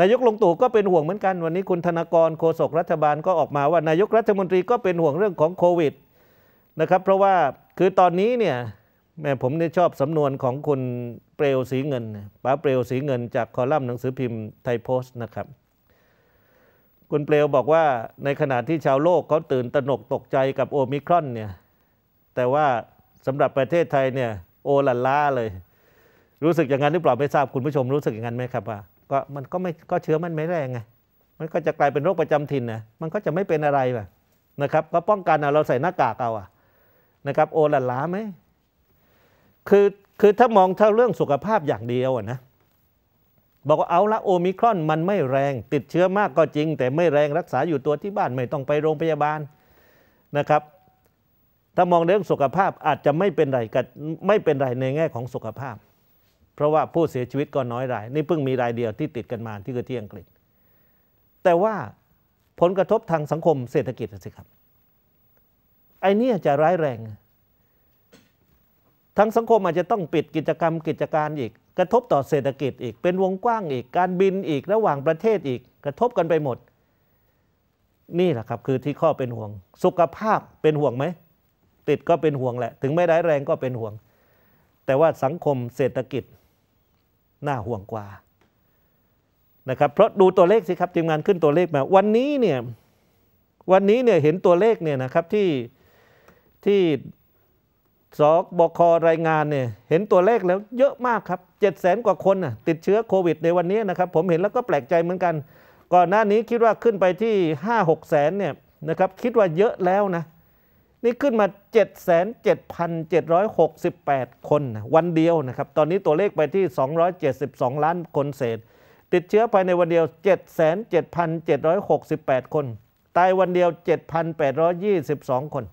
นายกลงตู่ก็เป็นห่วงเหมือนกัน วันนี้คุณธนากรโฆษกรัฐบาลก็ออกมาว่านายกรัฐมนตรีก็เป็นห่วงเรื่องของโควิดนะครับเพราะว่าคือตอนนี้เนี่ยแม่ผมเนี่ยชอบสำนวนของคุณเปลวสีเงินป้าเปลวสีเงินจากคอลัมน์หนังสือพิมพ์ไทยโพสต์นะครับ คุณเปลวบอกว่าในขณะที่ชาวโลกเขาตื่นตระหนกตกใจกับโอมิครอนเนี่ยแต่ว่าสำหรับประเทศไทยเนี่ยโอลัล่าเลยรู้สึกอย่างนั้นหรือเปล่าไม่ทราบคุณผู้ชมรู้สึกอย่างนั้นไหมครับว่าก็มันก็ไม่ก็เชื้อมันไม่แรงไงมันก็จะกลายเป็นโรคประจำถิ่นนะมันก็จะไม่เป็นอะไรแบบนะครับก็ป้องกันเราใส่หน้ากากเอาอะนะครับโอลันล้าไหมคือคือถ้ามองเท่าเรื่องสุขภาพอย่างเดียวนะบอกว่าเอาละโอมิครอนมันไม่แรง ติดเชื้อมากก็จริง แต่ไม่แรงรักษาอยู่ตัวที่บ้านไม่ต้องไปโรงพยาบาลนะครับ ถ้ามองเรื่องสุขภาพอาจจะไม่เป็นไรกับไม่เป็นไรในแง่ของสุขภาพเพราะว่าผู้เสียชีวิตก็น้อยราย นี่เพิ่งมีรายเดียวที่ติดกันมาที่คือที่อังกฤษ แต่ว่าผลกระทบทางสังคมเศรษฐกิจสิครับ ไอเนี้ยจะร้ายแรงทางสังคมอาจจะต้องปิดกิจกรรมกิจการอีก กระทบต่อเศรษฐกิจอีกเป็นวงกว้างอีกการบินอีกระหว่างประเทศอีก กระทบกันไปหมดนี่แหละครับคือที่ข้อเป็นห่วง สุขภาพเป็นห่วงไหมติดก็เป็นห่วงแหละ ถึงไม่ร้ายแรงก็เป็นห่วง แต่ว่าสังคมเศรษฐกิจน่าห่วงกว่านะครับเพราะดูตัวเลขสิครับทีมงานขึ้นตัวเลขมาวันนี้เนี่ยวันนี้เนี่ยเห็นตัวเลขเนี่ยนะครับที่ที่สบครายงานเนี่ยเห็นตัวเลขแล้วเยอะมากครับ7 0 0 0นกว่าคนติดเชื้อโควิด ในวันนี้นะครับผมเห็นแล้วก็แปลกใจเหมือนกันก่อนหน้านี้คิดว่าขึ้นไปที่ 5 6 0 0 0 0เนี่ยนะครับคิดว่าเยอะแล้วนะนี่ขึ้นมา77,768 คนวันเดียวนะครับ ตอนนี้ตัวเลขไปที่ 272 ล้านคนเศษ ติดเชื้อภายในวันเดียว77,768 คน ตายวันเดียว 7,822 คน